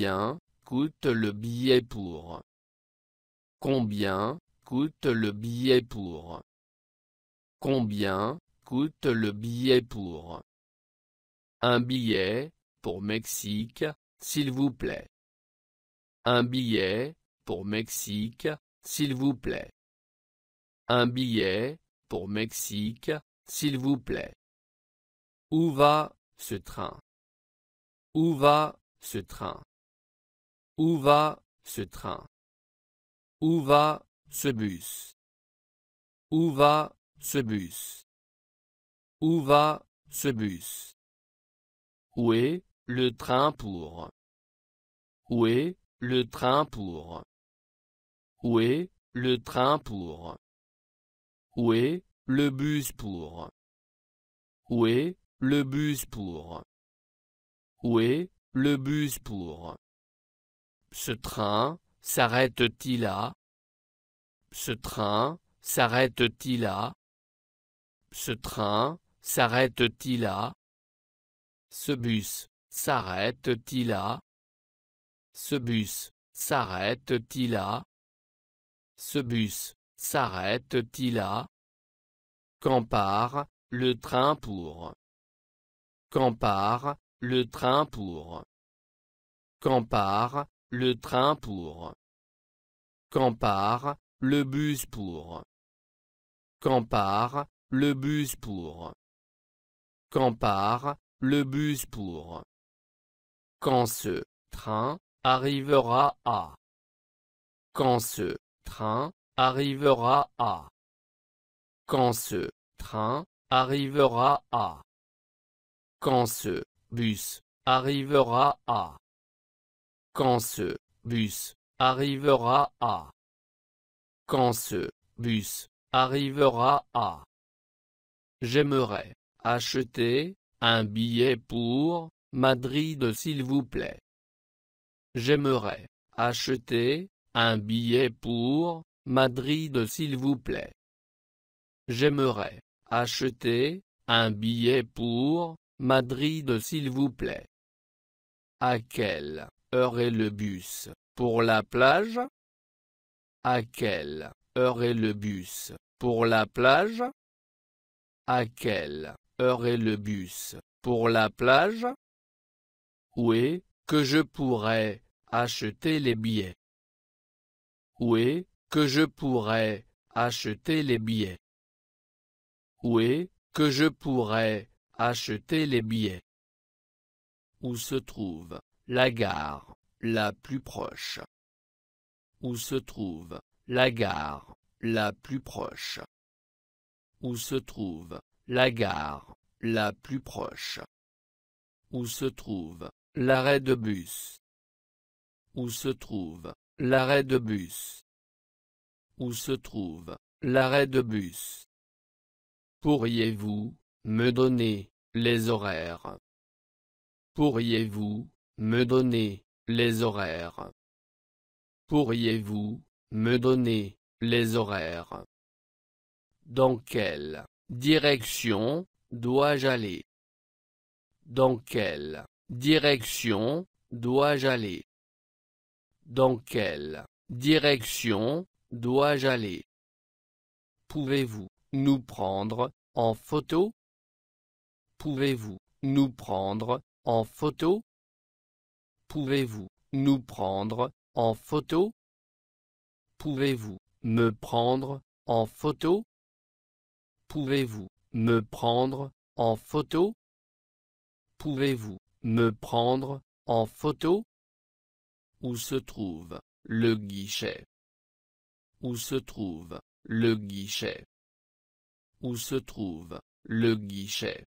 Combien coûte le billet pour Combien coûte le billet pour Combien coûte le billet pour Un billet pour Mexique, s'il vous plaît. Un billet pour Mexique, s'il vous plaît. Un billet pour Mexique, s'il vous plaît. Où va ce train Où va ce train où va ce train Où va ce bus Où va ce bus Où va ce bus Où est le train pour Où est le train pour Où est le train pour Où est le bus pour Où est le bus pour Où est le bus pour ce train s'arrête-t-il là Ce train s'arrête-t-il là Ce train s'arrête-t-il là Ce bus s'arrête-t-il là Ce bus s'arrête-t-il là Ce bus s'arrête-t-il là Quand part le train pour Quand part le train pour Quand part le train pour. Quand part, le bus pour. Quand part, le bus pour. Quand part, le bus pour. Quand ce train arrivera à. Quand ce train arrivera à. Quand ce train arrivera à. Quand ce bus arrivera à. Quand ce bus arrivera à. Quand ce bus arrivera à. J'aimerais acheter un billet pour Madrid s'il vous plaît. J'aimerais acheter un billet pour Madrid s'il vous plaît. J'aimerais acheter un billet pour Madrid s'il vous plaît. À quel heure est le bus pour la plage À quelle heure est le bus pour la plage À quelle heure est le bus pour la plage Où est que je pourrais acheter les billets Où est que je pourrais acheter les billets Où est que je pourrais acheter les billets Où se trouve la gare la plus proche Où se trouve la gare la plus proche Où se trouve la gare la plus proche Où se trouve l'arrêt de bus Où se trouve l'arrêt de bus Où se trouve l'arrêt de bus Pourriez-vous me donner les horaires Pourriez-vous me donner les horaires Pourriez-vous me donner les horaires Dans quelle direction dois-je aller Dans quelle direction dois-je aller Dans quelle direction dois-je aller Pouvez-vous nous prendre en photo Pouvez-vous nous prendre en photo Pouvez-vous nous prendre en photo Pouvez-vous me prendre en photo Pouvez-vous me prendre en photo Pouvez-vous me prendre en photo Où se trouve le guichet Où se trouve le guichet Où se trouve le guichet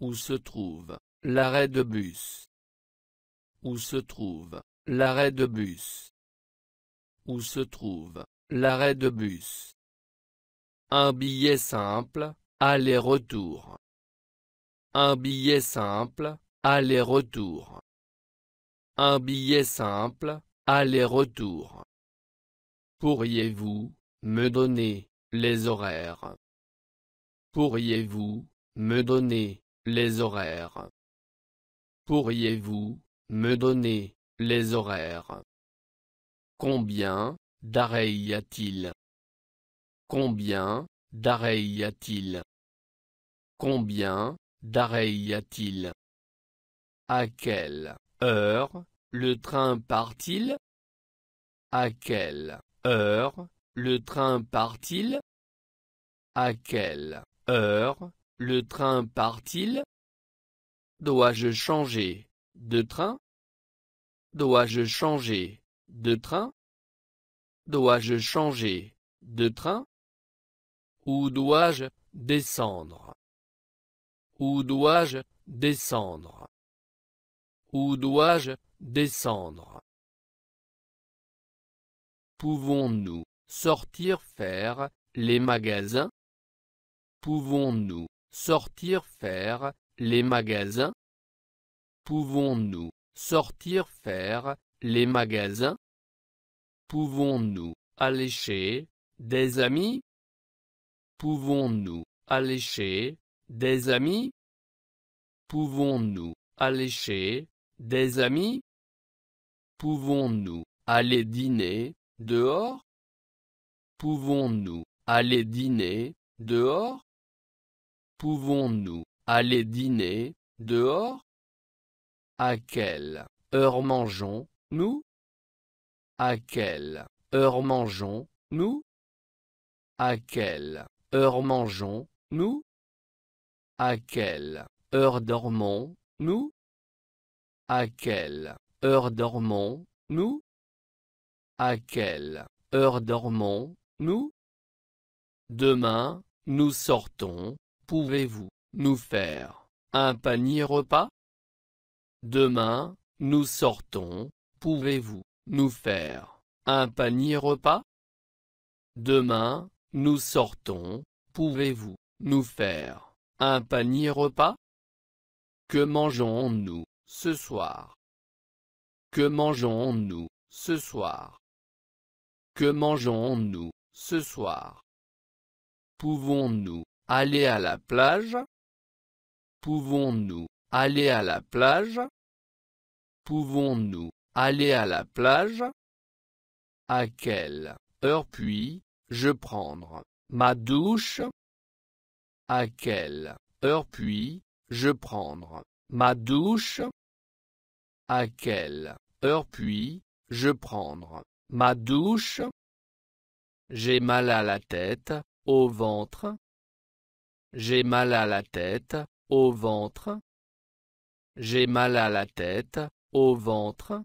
Où se trouve l'arrêt de bus où se trouve l'arrêt de bus Où se trouve l'arrêt de bus Un billet simple, aller-retour. Un billet simple, aller-retour. Un billet simple, aller-retour. Pourriez-vous me donner les horaires Pourriez-vous me donner les horaires Pourriez-vous me donner les horaires. Combien d'arrêts y a-t-il Combien d'arrêts y a-t-il Combien d'arrêts y a-t-il À quelle heure le train part-il À quelle heure le train part-il À quelle heure le train part-il Dois-je changer de train Dois-je changer de train Dois-je changer de train Où dois-je descendre Où dois-je descendre Où dois-je descendre Pouvons-nous sortir faire les magasins Pouvons-nous sortir faire les magasins Pouvons-nous sortir faire les magasins Pouvons-nous aller chez des amis Pouvons-nous aller chez des amis Pouvons-nous aller chez des amis Pouvons-nous aller dîner dehors Pouvons-nous aller dîner dehors Pouvons-nous aller dîner dehors à quelle heure mangeons-nous À quelle heure mangeons-nous À quelle heure mangeons-nous À quelle heure dormons-nous À quelle heure dormons-nous À quelle heure dormons-nous Demain, nous sortons. Pouvez-vous nous faire un panier repas Demain, nous sortons, pouvez-vous nous faire un panier repas Demain, nous sortons, pouvez-vous nous faire un panier repas Que mangeons-nous ce soir Que mangeons-nous ce soir Que mangeons-nous ce soir Pouvons-nous aller à la plage Pouvons-nous aller à la plage Pouvons-nous aller à la plage À quelle heure puis-je prendre ma douche À quelle heure puis-je prendre ma douche À quelle heure puis-je prendre ma douche J'ai mal à la tête, au ventre. J'ai mal à la tête, au ventre. J'ai mal à la tête, au ventre.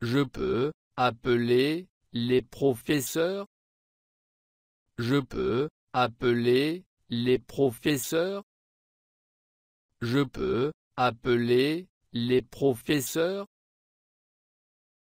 Je peux appeler les professeurs. Je peux appeler les professeurs. Je peux appeler les professeurs.